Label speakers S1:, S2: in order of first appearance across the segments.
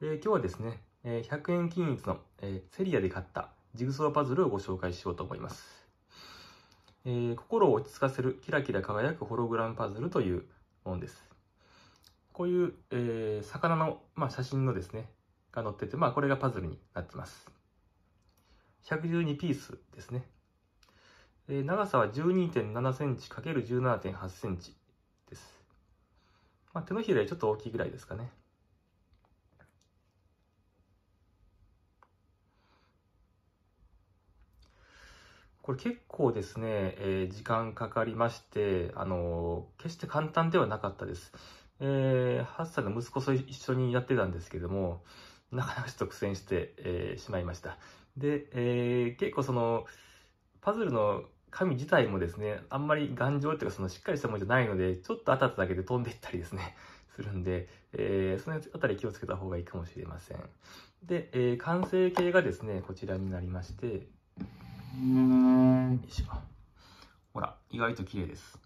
S1: 今日はですね、100円均一の、セリアで買ったジグソーパズルをご紹介しようと思います。心を落ち着かせるキラキラ輝くホログラムパズルというものです。こういう、魚の、写真のですね、が載ってて、まあこれがパズルになってます。112ピースですね。長さは12.7 c m ×17.8 c m です。まあ、手のひらよりちょっと大きいぐらいですかね。これ結構ですね、えー、時間かかりまして、あのー、決して簡単ではなかったです。えー、8歳の息子と一緒にやってたんですけども、なかなかちょっと苦戦して、えー、しまいました。で、えー、結構その、パズルの紙自体もですね、あんまり頑丈っていうか、そのしっかりしたものじゃないので、ちょっと当たっただけで飛んでいったりですね、するんで、えー、そのあたり気をつけた方がいいかもしれません。で、えー、完成形がですね、こちらになりまして、意外と綺麗です。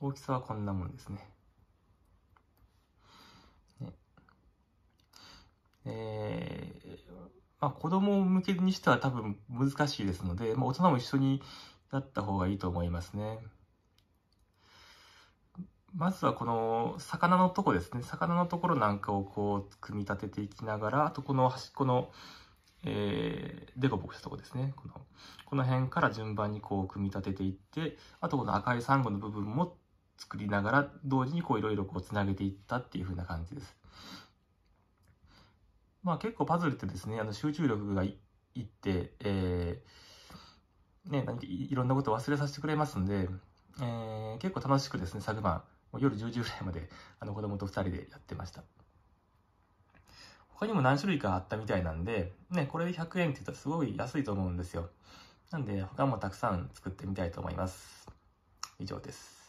S1: 大きさはこんなもんですね。ねえー、まあ子供向けにしては多分難しいですので、まあ、大人も一緒にやった方がいいと思いますね。まずはこの魚のとこですね。魚のところなんかをこう組み立てていきながら、あとこの端っこの、えしたとこですね。このこの辺から順番にこう組み立てていって、あとこの赤いサンゴの部分も作りながら、同時にこういろいろこうつなげていったっていう風な感じです。まあ結構パズルってですね、あの集中力がいって、えー、ね、何かいろんなことを忘れさせてくれますんで、えー、結構楽しくですね、昨晩、夜10時ぐらいまであの子供と2人でやってました。他にも何種類かあったみたいなんで、ね、これで100円って言ったらすごい安いと思うんですよ。なんで、他もたくさん作ってみたいと思います。以上です。